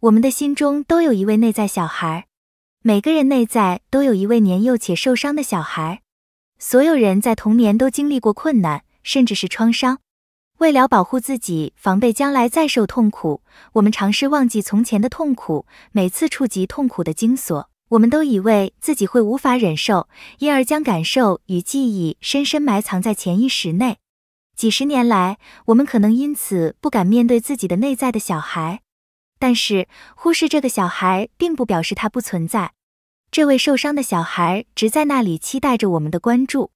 我们的心中都有一位内在小孩，每个人内在都有一位年幼且受伤的小孩。所有人在童年都经历过困难，甚至是创伤。为了保护自己，防备将来再受痛苦，我们尝试忘记从前的痛苦。每次触及痛苦的经索，我们都以为自己会无法忍受，因而将感受与记忆深深埋藏在潜意识内。几十年来，我们可能因此不敢面对自己的内在的小孩。但是忽视这个小孩，并不表示他不存在。这位受伤的小孩直在那里期待着我们的关注。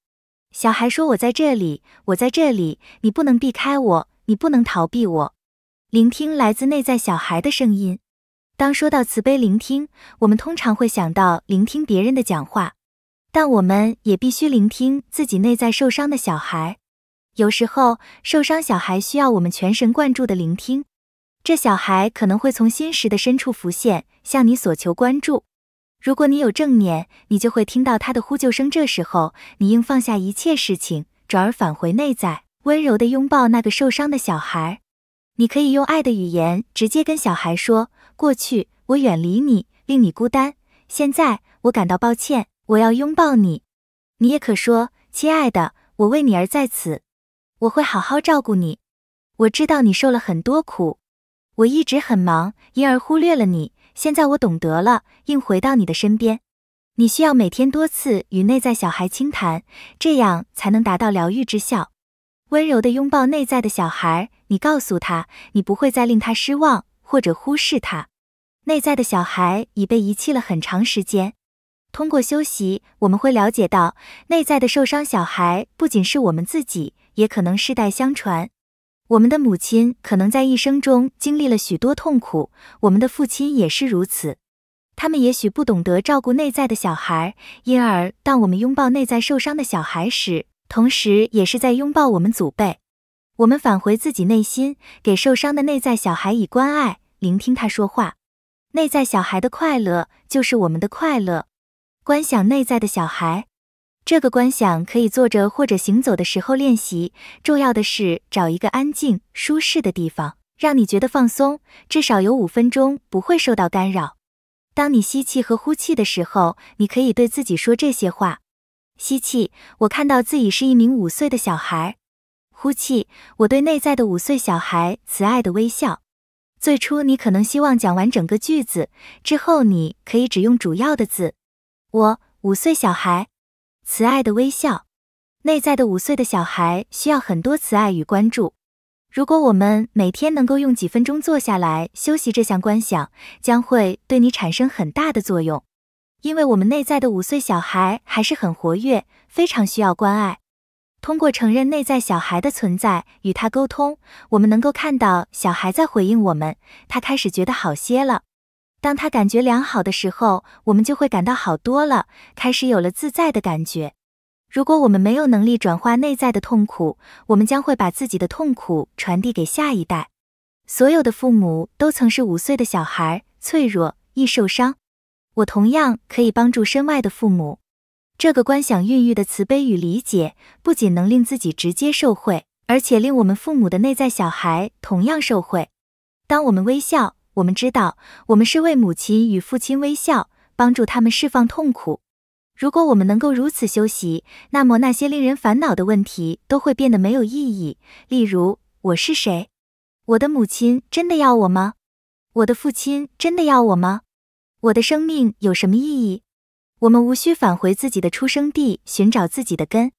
小孩说：“我在这里，我在这里，你不能避开我，你不能逃避我。”聆听来自内在小孩的声音。当说到慈悲聆听，我们通常会想到聆听别人的讲话，但我们也必须聆听自己内在受伤的小孩。有时候，受伤小孩需要我们全神贯注的聆听。这小孩可能会从心识的深处浮现，向你索求关注。如果你有正念，你就会听到他的呼救声。这时候，你应放下一切事情，转而返回内在，温柔地拥抱那个受伤的小孩。你可以用爱的语言直接跟小孩说：“过去我远离你，令你孤单。现在我感到抱歉，我要拥抱你。”你也可说：“亲爱的，我为你而在此，我会好好照顾你。我知道你受了很多苦。”我一直很忙，因而忽略了你。现在我懂得了，应回到你的身边。你需要每天多次与内在小孩倾谈，这样才能达到疗愈之效。温柔地拥抱内在的小孩，你告诉他，你不会再令他失望或者忽视他。内在的小孩已被遗弃了很长时间。通过修习，我们会了解到，内在的受伤小孩不仅是我们自己，也可能世代相传。我们的母亲可能在一生中经历了许多痛苦，我们的父亲也是如此。他们也许不懂得照顾内在的小孩，因而，当我们拥抱内在受伤的小孩时，同时也是在拥抱我们祖辈。我们返回自己内心，给受伤的内在小孩以关爱，聆听他说话。内在小孩的快乐就是我们的快乐。观想内在的小孩。这个观想可以坐着或者行走的时候练习，重要的是找一个安静、舒适的地方，让你觉得放松，至少有五分钟不会受到干扰。当你吸气和呼气的时候，你可以对自己说这些话：吸气，我看到自己是一名五岁的小孩；呼气，我对内在的五岁小孩慈爱的微笑。最初你可能希望讲完整个句子，之后你可以只用主要的字：我，五岁小孩。慈爱的微笑，内在的五岁的小孩需要很多慈爱与关注。如果我们每天能够用几分钟坐下来休息，这项观想将会对你产生很大的作用，因为我们内在的五岁小孩还是很活跃，非常需要关爱。通过承认内在小孩的存在，与他沟通，我们能够看到小孩在回应我们，他开始觉得好些了。当他感觉良好的时候，我们就会感到好多了，开始有了自在的感觉。如果我们没有能力转化内在的痛苦，我们将会把自己的痛苦传递给下一代。所有的父母都曾是五岁的小孩，脆弱，易受伤。我同样可以帮助身外的父母。这个观想孕育的慈悲与理解，不仅能令自己直接受惠，而且令我们父母的内在小孩同样受惠。当我们微笑。我们知道，我们是为母亲与父亲微笑，帮助他们释放痛苦。如果我们能够如此修习，那么那些令人烦恼的问题都会变得没有意义。例如，我是谁？我的母亲真的要我吗？我的父亲真的要我吗？我的生命有什么意义？我们无需返回自己的出生地寻找自己的根，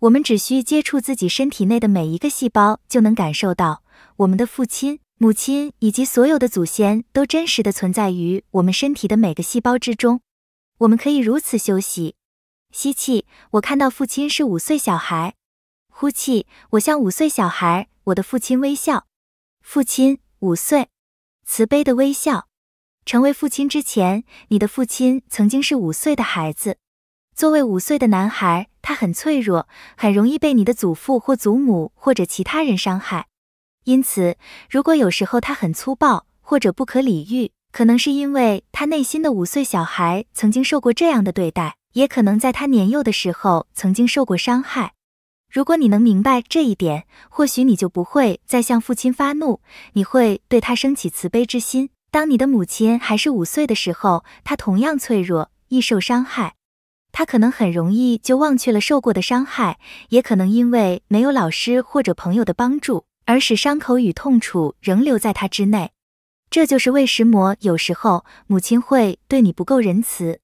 我们只需接触自己身体内的每一个细胞，就能感受到我们的父亲。母亲以及所有的祖先都真实的存在于我们身体的每个细胞之中。我们可以如此休息，吸气。我看到父亲是五岁小孩。呼气。我像五岁小孩。我的父亲微笑。父亲五岁，慈悲的微笑。成为父亲之前，你的父亲曾经是五岁的孩子。作为五岁的男孩，他很脆弱，很容易被你的祖父或祖母或者其他人伤害。因此，如果有时候他很粗暴或者不可理喻，可能是因为他内心的五岁小孩曾经受过这样的对待，也可能在他年幼的时候曾经受过伤害。如果你能明白这一点，或许你就不会再向父亲发怒，你会对他升起慈悲之心。当你的母亲还是五岁的时候，她同样脆弱，易受伤害。她可能很容易就忘却了受过的伤害，也可能因为没有老师或者朋友的帮助。而使伤口与痛楚仍留在他之内，这就是为什么有时候母亲会对你不够仁慈。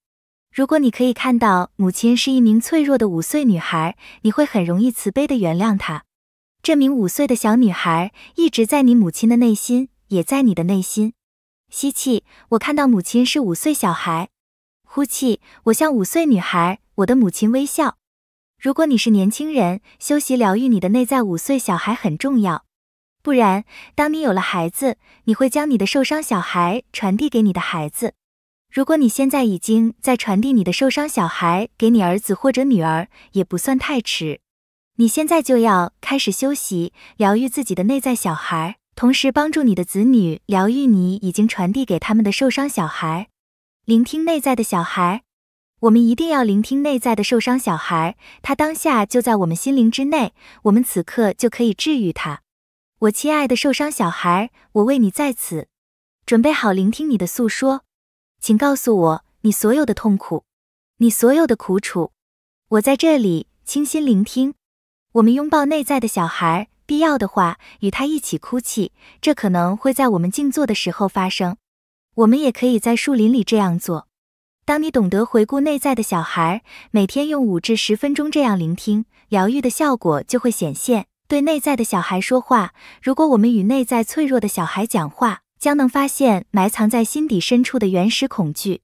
如果你可以看到母亲是一名脆弱的五岁女孩，你会很容易慈悲地原谅她。这名五岁的小女孩一直在你母亲的内心，也在你的内心。吸气，我看到母亲是五岁小孩。呼气，我向五岁女孩。我的母亲微笑。如果你是年轻人，休息疗愈你的内在五岁小孩很重要。不然，当你有了孩子，你会将你的受伤小孩传递给你的孩子。如果你现在已经在传递你的受伤小孩给你儿子或者女儿，也不算太迟。你现在就要开始休息，疗愈自己的内在小孩，同时帮助你的子女疗愈你已经传递给他们的受伤小孩，聆听内在的小孩。我们一定要聆听内在的受伤小孩，他当下就在我们心灵之内，我们此刻就可以治愈他。我亲爱的受伤小孩，我为你在此准备好聆听你的诉说，请告诉我你所有的痛苦，你所有的苦楚，我在这里倾心聆听。我们拥抱内在的小孩，必要的话与他一起哭泣，这可能会在我们静坐的时候发生。我们也可以在树林里这样做。当你懂得回顾内在的小孩，每天用五至十分钟这样聆听，疗愈的效果就会显现。对内在的小孩说话。如果我们与内在脆弱的小孩讲话，将能发现埋藏在心底深处的原始恐惧。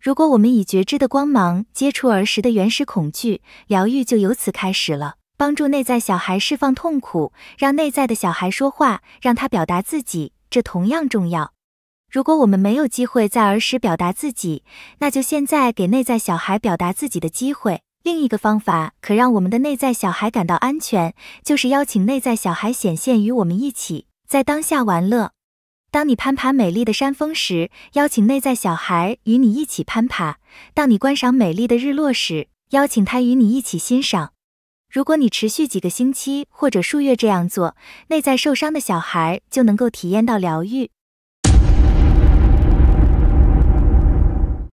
如果我们以觉知的光芒接触儿时的原始恐惧，疗愈就由此开始了。帮助内在小孩释放痛苦，让内在的小孩说话，让他表达自己，这同样重要。如果我们没有机会在儿时表达自己，那就现在给内在小孩表达自己的机会。另一个方法可让我们的内在小孩感到安全，就是邀请内在小孩显现与我们一起在当下玩乐。当你攀爬美丽的山峰时，邀请内在小孩与你一起攀爬；当你观赏美丽的日落时，邀请他与你一起欣赏。如果你持续几个星期或者数月这样做，内在受伤的小孩就能够体验到疗愈。